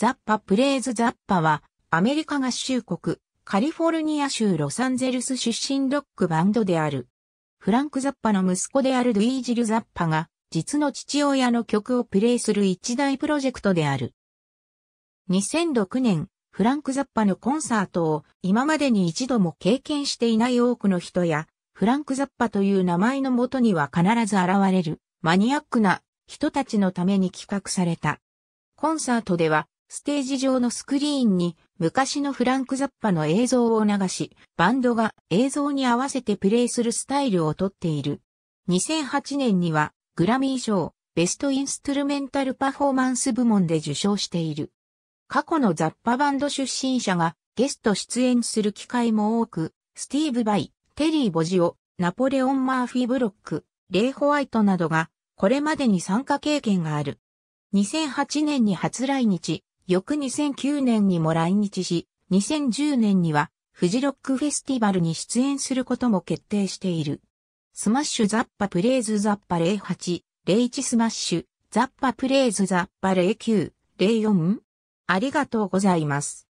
ザッパ・プレイズ・ザッパは、アメリカ合衆国、カリフォルニア州ロサンゼルス出身ロックバンドである。フランク・ザッパの息子であるルイージル・ザッパが、実の父親の曲をプレイする一大プロジェクトである。2006年、フランク・ザッパのコンサートを今までに一度も経験していない多くの人や、フランク・ザッパという名前のもとには必ず現れるマニアックな人たちのために企画された。コンサートではステージ上のスクリーンに昔のフランク・ザッパの映像を流し、バンドが映像に合わせてプレイするスタイルをとっている。2008年にはグラミー賞ベストインストゥルメンタルパフォーマンス部門で受賞している。過去のザッパバンド出身者がゲスト出演する機会も多く、スティーブ・バイ、テリー・ボジオ、ナポレオン・マーフィー・ブロック、レイ・ホワイトなどがこれまでに参加経験がある。2008年に初来日、翌2009年にも来日し、2010年にはフジロックフェスティバルに出演することも決定している。スマッシュザッパプレイズザッパ08、01スマッシュザッパプレイズザッパ09、04? ありがとうございます。